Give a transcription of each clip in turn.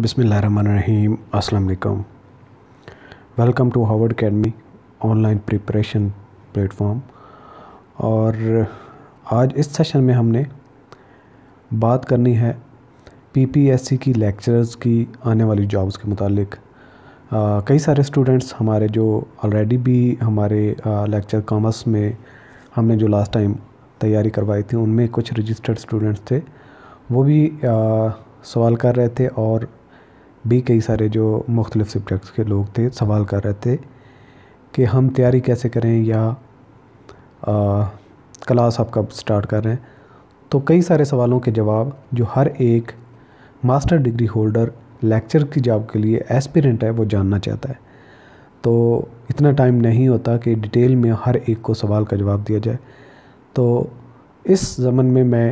बिसमीम अस्सलाम welcome to Harvard academy online preparation platform और आज इस सेशन में हमने बात करनी है पीपीएससी की लेक्चरर्स की आने वाली जॉब्स के मुतालिक कई सारे स्टूडेंट्स हमारे जो ऑलरेडी भी हमारे लेक्चर कॉमर्स में हमने जो लास्ट टाइम तैयारी करवाई थी उनमें कुछ रजिस्टर्ड स्टूडेंट्स थे वो भी आ, सवाल कर रहे थे और भी कई सारे जो मुख्तलिफ़ सब्जेक्ट्स के लोग थे सवाल कर रहे थे कि हम तैयारी कैसे करें या आ, क्लास आप कब स्टार्ट कर रहे हैं तो कई सारे सवालों के जवाब जो हर एक मास्टर डिग्री होल्डर लेक्चर की जॉब के लिए एस्पिरेंट है वो जानना चाहता है तो इतना टाइम नहीं होता कि डिटेल में हर एक को सवाल का जवाब दिया जाए तो इस ज़मन में मैं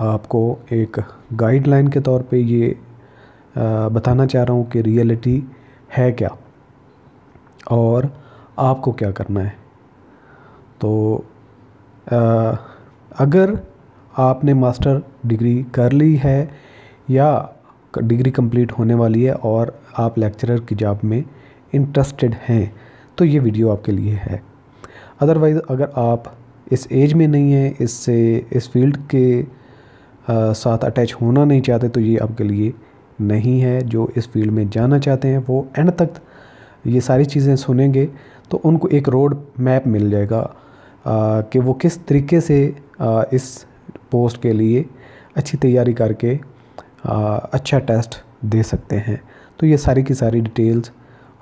आपको एक गाइडलाइन के तौर पे ये बताना चाह रहा हूँ कि रियलिटी है क्या और आपको क्या करना है तो अगर आपने मास्टर डिग्री कर ली है या डिग्री कंप्लीट होने वाली है और आप लेक्चरर की जॉब में इंटरेस्टेड हैं तो ये वीडियो आपके लिए है अदरवाइज़ अगर आप इस एज में नहीं हैं इससे इस फील्ड के साथ अटैच होना नहीं चाहते तो ये आपके लिए नहीं है जो इस फील्ड में जाना चाहते हैं वो एंड तक ये सारी चीज़ें सुनेंगे तो उनको एक रोड मैप मिल जाएगा आ, कि वो किस तरीके से आ, इस पोस्ट के लिए अच्छी तैयारी करके आ, अच्छा टेस्ट दे सकते हैं तो ये सारी की सारी डिटेल्स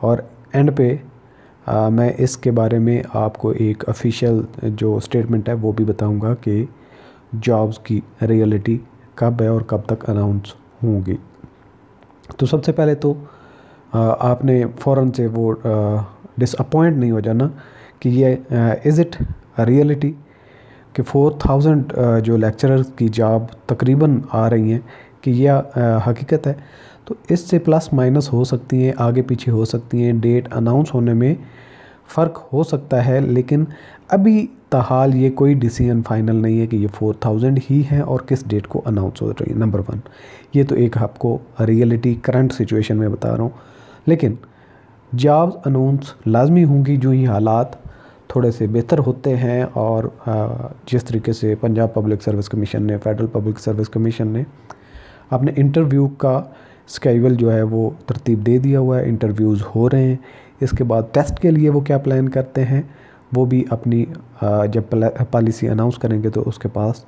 और एंड पे आ, मैं इसके बारे में आपको एक ऑफिशियल जो स्टेटमेंट है वो भी बताऊंगा कि जॉब्स की रियलिटी कब है और कब तक अनाउंस होंगी तो सबसे पहले तो आपने फ़ौर से वो डिसअपॉइंट नहीं हो जाना कि ये इज़ इट रियलिटी कि फोर थाउजेंड जो लेक्चर की जॉब तकरीबन आ रही हैं कि यह हकीकत है तो इससे प्लस माइनस हो सकती हैं आगे पीछे हो सकती हैं डेट अनाउंस होने में फ़र्क हो सकता है लेकिन अभी तहाल ये कोई डिसीजन फाइनल नहीं है कि ये फोर थाउजेंड ही है और किस डेट को अनाउंस हो रही है नंबर वन ये तो एक आपको रियलिटी करंट सिचुएशन में बता रहा हूँ लेकिन जॉब अनाउंस लाजमी होंगी जो ही हालात थोड़े से बेहतर होते हैं और जिस तरीके से पंजाब पब्लिक सर्विस कमीशन ने फेडरल पब्लिक सर्विस कमीशन ने अपने इंटरव्यू का स्केजल जो है वो तरतीब दे दिया हुआ है इंटरव्यूज़ हो रहे हैं इसके बाद टेस्ट के लिए वो क्या प्लान करते हैं वो भी अपनी जब पॉलिसी अनाउंस करेंगे तो उसके पास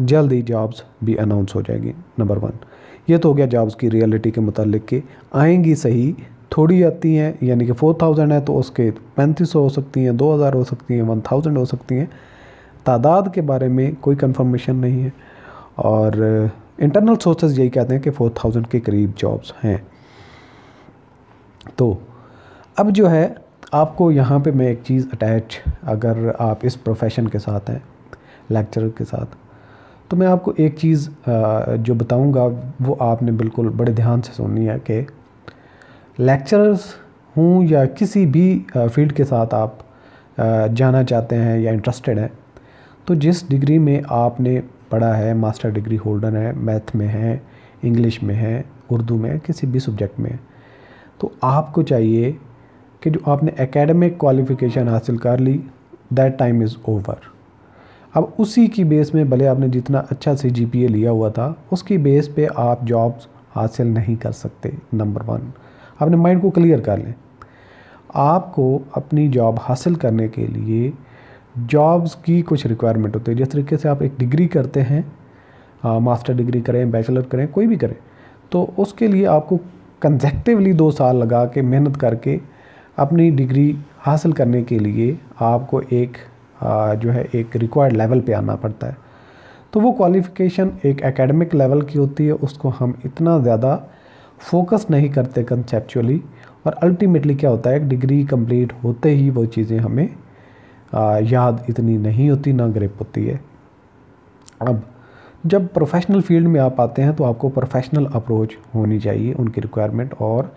जल्द ही जॉब्स भी अनाउंस हो जाएगी नंबर वन ये तो हो गया जॉब्स की रियलिटी के मतलब कि आएंगी सही थोड़ी आती हैं यानी कि फोर थाउजेंड है तो उसके पैंतीस सौ हो सकती हैं दो हज़ार हो सकती हैं वन थाउजेंड हो सकती हैं तादाद के बारे में कोई कंफर्मेशन नहीं है और इंटरनल सोर्सेज यही कहते हैं कि फोर थाउजेंड के करीब जॉब्स हैं तो अब जो है आपको यहाँ पे मैं एक चीज़ अटैच अगर आप इस प्रोफेशन के साथ हैं लेक्चर के साथ तो मैं आपको एक चीज़ जो बताऊंगा वो आपने बिल्कुल बड़े ध्यान से सुननी है कि लेक्चरर्स हूँ या किसी भी फील्ड के साथ आप जाना चाहते हैं या इंटरेस्टेड हैं तो जिस डिग्री में आपने पढ़ा है मास्टर डिग्री होल्डर है मैथ में है इंग्लिश में है उर्दू में किसी भी सब्जेक्ट में तो आपको चाहिए कि जो आपने एकेडमिक क्वालिफ़िकेशन हासिल कर ली दैट टाइम इज़ ओवर अब उसी की बेस में भले आपने जितना अच्छा सी जी लिया हुआ था उसकी बेस पे आप जॉब्स हासिल नहीं कर सकते नंबर वन अपने माइंड को क्लियर कर लें आपको अपनी जॉब हासिल करने के लिए जॉब्स की कुछ रिक्वायरमेंट होती है जिस तरीके से आप एक डिग्री करते हैं आ, मास्टर डिग्री करें बैचलर करें कोई भी करें तो उसके लिए आपको कंजेक्टिवली दो साल लगा के मेहनत करके अपनी डिग्री हासिल करने के लिए आपको एक आ, जो है एक रिक्वायर्ड लेवल पे आना पड़ता है तो वो क्वालिफ़िकेशन एक एकेडमिक लेवल की होती है उसको हम इतना ज़्यादा फोकस नहीं करते कंसेप्चुअली और अल्टीमेटली क्या होता है डिग्री कंप्लीट होते ही वो चीज़ें हमें आ, याद इतनी नहीं होती ना ग्रिप होती है अब जब प्रोफेशनल फील्ड में आप आते हैं तो आपको प्रोफेशनल अप्रोच होनी चाहिए उनकी रिक्वायरमेंट और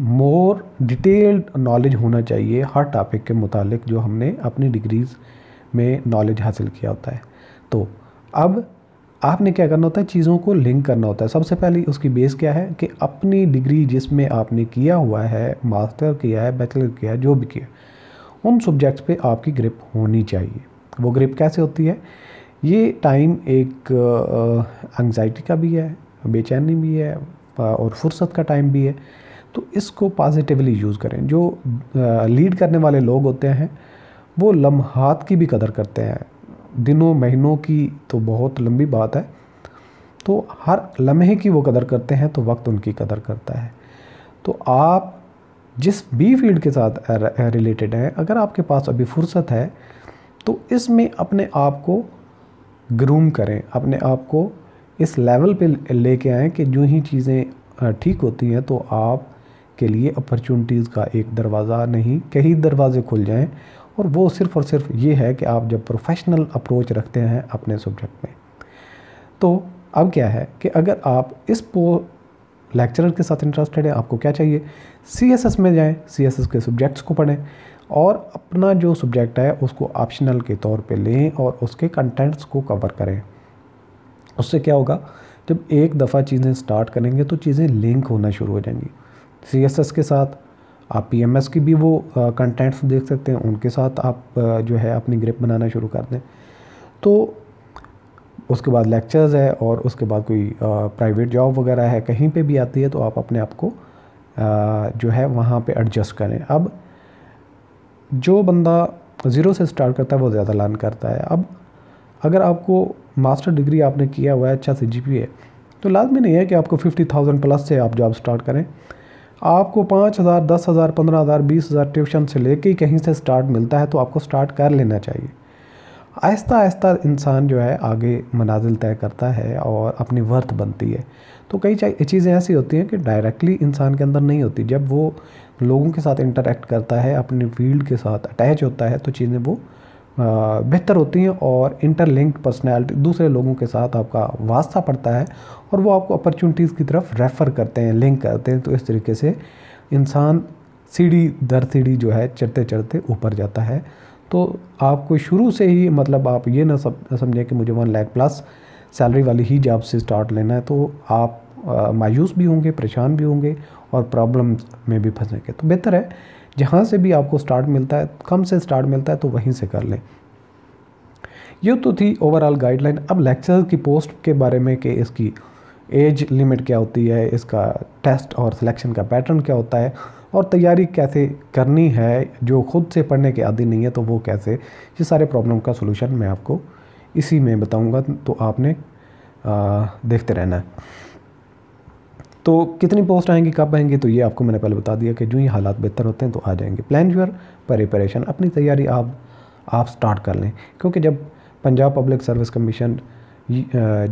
मोर डिटेल्ड नॉलेज होना चाहिए हर टॉपिक के मुतालिक जो हमने अपनी डिग्रीज़ में नॉलेज हासिल किया होता है तो अब आपने क्या करना होता है चीज़ों को लिंक करना होता है सबसे पहले उसकी बेस क्या है कि अपनी डिग्री जिसमें आपने किया हुआ है मास्टर किया है बैचलर किया है जो भी किया उन सब्जेक्ट्स पे आपकी ग्रिप होनी चाहिए वो ग्रिप कैसे होती है ये टाइम एक एंग्जाइटी का भी है बेचैनी भी है और फुर्सत का टाइम भी है तो इसको पॉजिटिवली यूज़ करें जो लीड करने वाले लोग होते हैं वो लम्हात की भी कदर करते हैं दिनों महीनों की तो बहुत लंबी बात है तो हर लम्हे की वो कदर करते हैं तो वक्त उनकी कदर करता है तो आप जिस भी फील्ड के साथ रिलेटेड हैं अगर आपके पास अभी फुर्सत है तो इसमें अपने आप को ग्रूम करें अपने आप को इस लेवल पे लेके आएं कि जो ही चीज़ें ठीक होती हैं तो आप के लिए अपॉर्चुनिटीज़ का एक दरवाज़ा नहीं कई दरवाज़े खुल जाएँ और वो सिर्फ़ और सिर्फ ये है कि आप जब प्रोफेशनल अप्रोच रखते हैं अपने सब्जेक्ट में तो अब क्या है कि अगर आप इस पो लेक्चरर के साथ इंटरेस्टेड हैं आपको क्या चाहिए सी एस एस में जाएँ सी एस एस के सब्जेक्ट्स को पढ़ें और अपना जो सब्जेक्ट है उसको ऑप्शनल के तौर पे लें और उसके कंटेंट्स को कवर करें उससे क्या होगा जब एक दफ़ा चीज़ें स्टार्ट करेंगे तो चीज़ें लिंक होना शुरू हो जाएंगी सी एस एस के साथ आप पी एम एस की भी वो कंटेंट्स देख सकते हैं उनके साथ आप जो है अपनी ग्रिप बनाना शुरू कर दें तो उसके बाद लेक्चर्स है और उसके बाद कोई प्राइवेट जॉब वगैरह है कहीं पे भी आती है तो आप अपने आप को जो है वहाँ पे एडजस्ट करें अब जो बंदा ज़ीरो से स्टार्ट करता है वो ज़्यादा लर्न करता है अब अगर आपको मास्टर डिग्री आपने किया हुआ है अच्छा सी जी है तो लाजमी नहीं है कि आपको फिफ्टी थाउजेंड प्लस से आप जॉब स्टार्ट करें आपको पाँच हज़ार दस हज़ार पंद्रह हज़ार बीस हज़ार ट्यूशन से लेके ही कहीं से स्टार्ट मिलता है तो आपको स्टार्ट कर लेना चाहिए आहिस्ता आहिस्ता इंसान जो है आगे मनाजिल तय करता है और अपनी वर्थ बनती है तो कई चीज़ें ऐसी होती हैं कि डायरेक्टली इंसान के अंदर नहीं होती जब वो लोगों के साथ इंटरेक्ट करता है अपनी फील्ड के साथ अटैच होता है तो चीज़ें वो बेहतर होती हैं और इंटरलिंक्ड पर्सनैलिटी दूसरे लोगों के साथ आपका वास्ता पड़ता है और वो आपको अपॉर्चुनिटीज़ की तरफ रेफ़र करते हैं लिंक करते हैं तो इस तरीके से इंसान सीढ़ी दर सीढ़ी जो है चढ़ते चढ़ते ऊपर जाता है तो आपको शुरू से ही मतलब आप ये ना समझें कि मुझे वन लैख प्लस सैलरी वाली ही जॉब से स्टार्ट लेना है तो आप मायूस भी होंगे परेशान भी होंगे और प्रॉब्लम्स में भी फंसेंगे तो बेहतर है जहाँ से भी आपको स्टार्ट मिलता है कम से स्टार्ट मिलता है तो वहीं से कर लें ये तो थी ओवरऑल गाइडलाइन अब लेक्चर की पोस्ट के बारे में कि इसकी एज लिमिट क्या होती है इसका टेस्ट और सिलेक्शन का पैटर्न क्या होता है और तैयारी कैसे करनी है जो खुद से पढ़ने के आदि नहीं है तो वो कैसे ये सारे प्रॉब्लम का सोल्यूशन मैं आपको इसी में बताऊंगा तो आपने आ, देखते रहना है तो कितनी पोस्ट आएंगी कब आएंगी तो ये आपको मैंने पहले बता दिया कि जो ही हालात बेहतर होते हैं तो आ जाएंगे प्लान योर प्रिपरेशन अपनी तैयारी आप आप स्टार्ट कर लें क्योंकि जब Punjab public service commission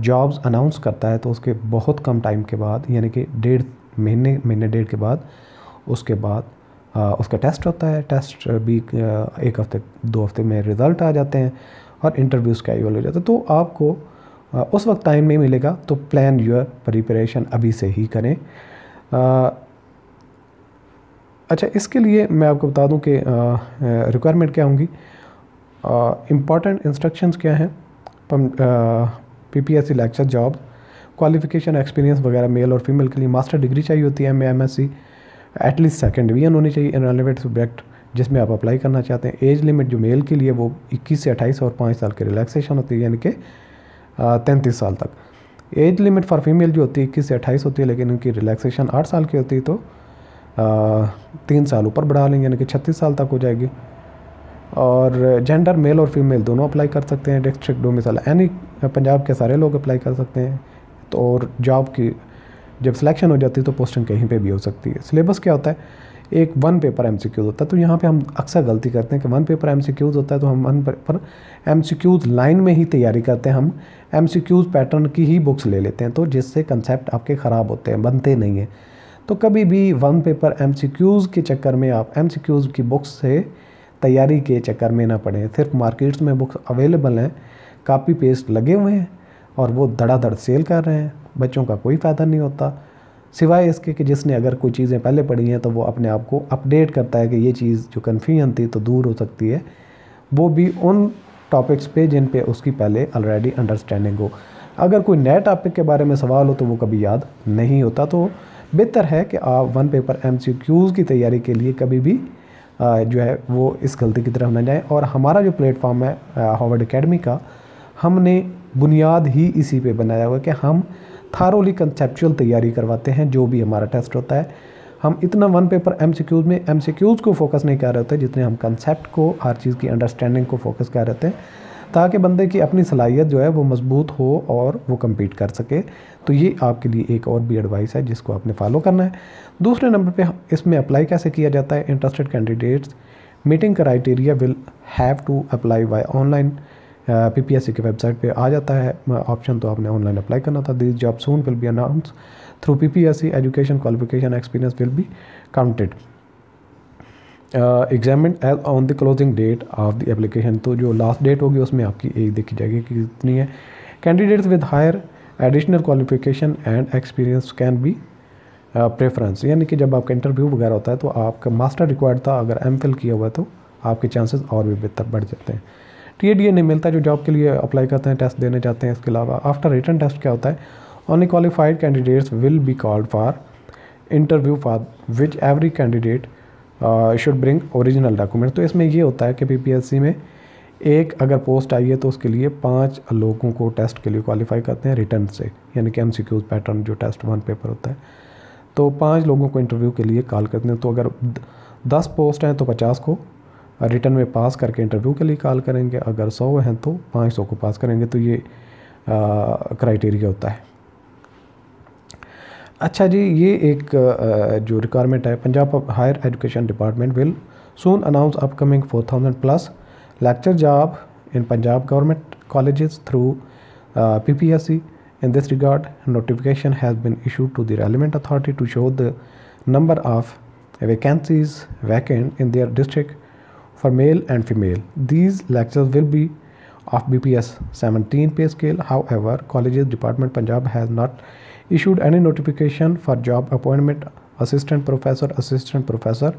jobs announce करता है तो उसके बहुत कम टाइम के बाद यानी कि डेढ़ महीने महीने डेढ़ के बाद उसके बाद आ, उसका टेस्ट होता है टेस्ट भी एक हफ्ते दो हफ्ते में रिज़ल्ट आ जाते हैं और इंटरव्यूज़ का स्कैजल हो जाता है तो आपको उस वक्त टाइम नहीं मिलेगा तो प्लान योर प्रिपरेशन अभी से ही करें अच्छा इसके लिए मैं आपको बता दूं कि रिक्वायरमेंट क्या होंगी इम्पॉर्टेंट इंस्ट्रक्शंस क्या हैं P P S C lecture job qualification experience वगैरह मेल और फीमेल के लिए मास्टर डिग्री चाहिए होती है M M S C at least second division होनी चाहिए इन रेलिवेंट सब्जेक्ट जिसमें आप अप्लाई करना चाहते हैं एज लिमिट जो मेल के लिए वो 21 से 28 और 5 साल के रिलैक्सेशन होती है यानी कि तैंतीस साल तक एज लिमिट फॉर फीमेल जो होती है इक्कीस से अट्ठाईस होती है लेकिन उनकी रिलैक्सेशन आठ साल की होती है तो तीन साल ऊपर बढ़ा लेंगे यानी कि छत्तीस साल तक हो जाएगी और जेंडर मेल और फीमेल दोनों अप्लाई कर सकते हैं डिस्ट्रिक्ट डोमिसल यानी पंजाब के सारे लोग अप्लाई कर सकते हैं तो और जॉब की जब सिलेक्शन हो जाती है तो पोस्टिंग कहीं पे भी हो सकती है सिलेबस क्या होता है एक वन पेपर एम होता है तो यहाँ पर हम अक्सर गलती करते हैं कि वन पेपर एम होता है तो हम वन पेपर एम लाइन में ही तैयारी करते हैं हम एम पैटर्न की ही बुक्स ले लेते हैं तो जिससे कंसेप्ट आपके ख़राब होते हैं बनते नहीं हैं तो कभी भी वन पेपर एम के चक्कर में आप एम की बुक्स से तैयारी के चक्कर में ना पड़ें सिर्फ मार्केट्स में बुक्स अवेलेबल हैं कापी पेस्ट लगे हुए हैं और वो धड़ाधड़ सेल कर रहे हैं बच्चों का कोई फ़ायदा नहीं होता सिवाय इसके कि जिसने अगर कोई चीज़ें पहले पढ़ी हैं तो वो अपने आप को अपडेट करता है कि ये चीज़ जो कन्फ्यूजन थी तो दूर हो सकती है वो भी उन टॉपिक्स पे जिन पे उसकी पहले ऑलरेडी अंडरस्टैंडिंग हो अगर कोई नए टॉपिक के बारे में सवाल हो तो वो कभी याद नहीं होता तो बेहतर है कि आप वन पेपर एम की तैयारी के लिए कभी भी जो है वो इस गलती की तरफ ना जाएँ और हमारा जो प्लेटफॉर्म है हॉवर्ड अकेडमी का हमने बुनियाद ही इसी पे बनाया हुआ कि हम थारोली कंसेप्चुअल तैयारी करवाते हैं जो भी हमारा टेस्ट होता है हम इतना वन पेपर एम में एम को फोकस नहीं कर रहे होते जितने हम कंसेप्ट को हर चीज़ की अंडरस्टैंडिंग को फोकस कर रहे हैं ताकि बंदे की अपनी सलाहियत जो है वो मजबूत हो और वो कम्पीट कर सके तो ये आपके लिए एक और भी एडवाइस है जिसको आपने फॉलो करना है दूसरे नंबर पे इसमें अप्लाई कैसे किया जाता है interested candidates meeting criteria will have to apply by online PPSC की वेबसाइट पे आ जाता है ऑप्शन तो आपने ऑनलाइन अप्लाई करना था this job soon will be announce through PPSC education qualification experience will be counted examine age on the closing date of the application तो जो लास्ट डेट होगी उसमें आपकी एज देखी जाएगी कि कितनी है candidates with higher additional qualification and experience can be preference यानी कि जब आपका इंटरव्यू वगैरह होता है तो आपका मास्टर रिक्वायर्ड था अगर एम किया हुआ है तो आपके चांसेस और भी बेहतर बढ़ जाते हैं टी ए डी ए नहीं मिलता जो जॉब के लिए अप्लाई करते हैं टेस्ट देने जाते हैं इसके अलावा आफ्टर रिटर्न टेस्ट क्या होता है only qualified candidates will be called for interview for which every candidate should bring original document तो इसमें ये होता है कि सी में एक अगर पोस्ट आई है तो उसके लिए पांच लोगों को टेस्ट के लिए क्वालिफाई करते हैं रिटर्न से यानी कि एम पैटर्न जो टेस्ट वन पेपर होता है तो पांच लोगों को इंटरव्यू के लिए कॉल करते हैं तो अगर दस पोस्ट हैं तो पचास को रिटर्न में पास करके इंटरव्यू के लिए कॉल करेंगे अगर सौ हैं तो पाँच सौ को पास करेंगे तो ये क्राइटेरिया होता है अच्छा जी ये एक आ, जो रिक्वायरमेंट है Punjab higher education department will soon announce upcoming four thousand plus lecture job in Punjab government college through P P S C in this regard notification has been issue to the relevant authority to show the number of vacancies vacant in their district for male and female. These lectures will be of BPS 17 pay scale. However, Colleges Department Punjab has not issued any notification for job appointment assistant professor assistant professor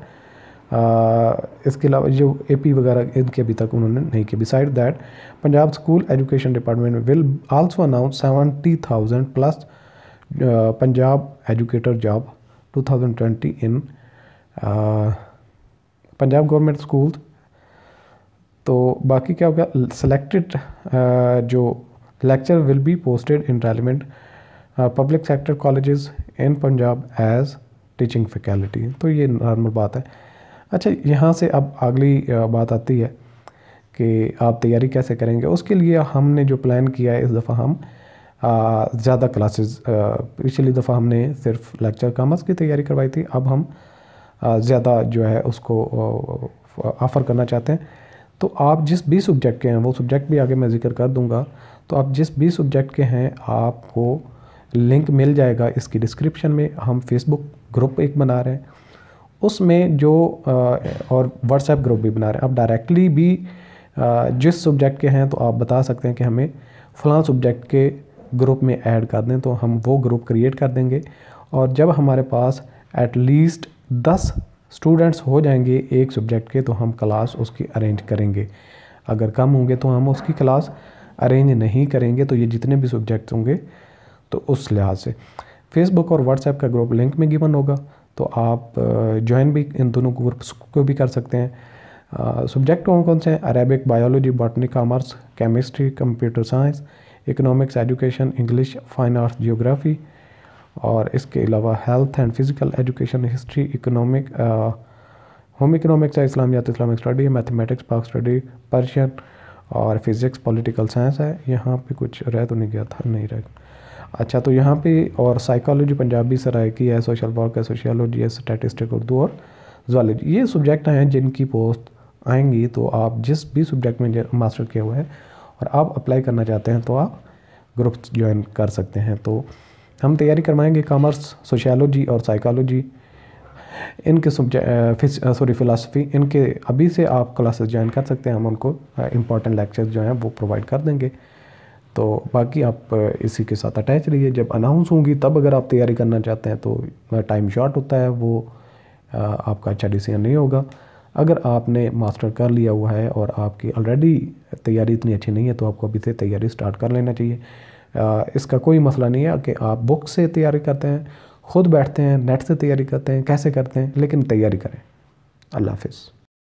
Uh, इसके अलावा जो A P वगैरह इनके अभी तक उन्होंने नहीं किया beside that Punjab school education department will also announce seventy thousand plus Punjab educator job 2020 in uh, Punjab government schools तो बाकी क्या होगा सेलेक्टेड uh, जो lecture will be posted in relevant public sector colleges in Punjab as teaching faculty तो ये normal बात है अच्छा यहाँ से अब अगली uh, बात आती है कि आप तैयारी कैसे करेंगे उसके लिए हमने जो प्लान किया है इस दफ़ा हम uh, ज़्यादा क्लासेस पिछली दफ़ा हमने सिर्फ लेक्चर कामर्स की तैयारी करवाई थी अब हम ज़्यादा जो है उसको ऑफ़र करना चाहते हैं तो आप जिस भी सब्जेक्ट के हैं वो सब्जेक्ट भी आगे मैं ज़िक्र कर दूँगा तो आप जिस भी सब्जेक्ट के हैं आपको लिंक मिल जाएगा इसकी डिस्क्रिप्शन में हम फेसबुक ग्रुप एक बना रहे हैं उसमें जो और व्हाट्सएप ग्रुप भी बना रहे हैं आप डायरेक्टली भी जिस सब्जेक्ट के हैं तो आप बता सकते हैं कि हमें फ़लाँ सब्जेक्ट के ग्रुप में ऐड कर दें तो हम वो ग्रुप क्रिएट कर देंगे और जब हमारे पास एटलीस्ट दस स्टूडेंट्स हो जाएंगे एक सब्जेक्ट के तो हम क्लास उसकी अरेंज करेंगे अगर कम होंगे तो हम उसकी क्लास अरेंज नहीं करेंगे तो ये जितने भी सब्जेक्ट्स होंगे तो उस लिहाज से फेसबुक और व्हाट्सएप का ग्रुप लिंक में गिवन होगा तो आप ज्वाइन भी इन दोनों ग्रुप्स को भी कर सकते हैं सब्जेक्ट कौन कौन से हैं Arabic biology botany commerce chemistry computer science economics education English fine arts geography और इसके अलावा health and physical education history economic home economics है इस्लामियात Islamic study mathematics Pak study Persian और फिज़िक्स पॉलिटिकल साइंस है यहाँ पे कुछ रह तो नहीं गया था नहीं रह अच्छा तो यहाँ पे और साइकोलॉजी पंजाबी सराइकी की है सोशल वर्क है सोशियोलॉजी है स्टैटिस्टिक उर्दू और जोलॉजी ये सब्जेक्ट हैं जिनकी पोस्ट आएंगी तो आप जिस भी सब्जेक्ट में मास्टर किया हुआ है और आप अप्लाई करना चाहते हैं तो आप ग्रुप्स ज्वाइन कर सकते हैं तो हम तैयारी करवाएंगे कॉमर्स सोशियालॉजी और साइकोलॉजी इनके सब्जेक्ट सॉरी फिलासफ़ी इनके अभी से आप क्लासेस ज्वाइन कर सकते हैं हम उनको इम्पॉर्टेंट लेक्चर्स जो हैं वो प्रोवाइड कर देंगे तो बाकी आप इसी के साथ अटैच रहिए जब अनाउंस होंगी तब अगर आप तैयारी करना चाहते हैं तो टाइम शॉर्ट होता है वो आपका अच्छा डिसीजन नहीं होगा अगर आपने मास्टर कर लिया हुआ है और आपकी ऑलरेडी तैयारी इतनी अच्छी नहीं है तो आपको अभी से तैयारी स्टार्ट कर लेना चाहिए इसका कोई मसला नहीं है कि आप बुक से तैयारी करते हैं ख़ुद बैठते हैं नेट से तैयारी करते हैं कैसे करते हैं लेकिन तैयारी करें अल्लाह हाफिज़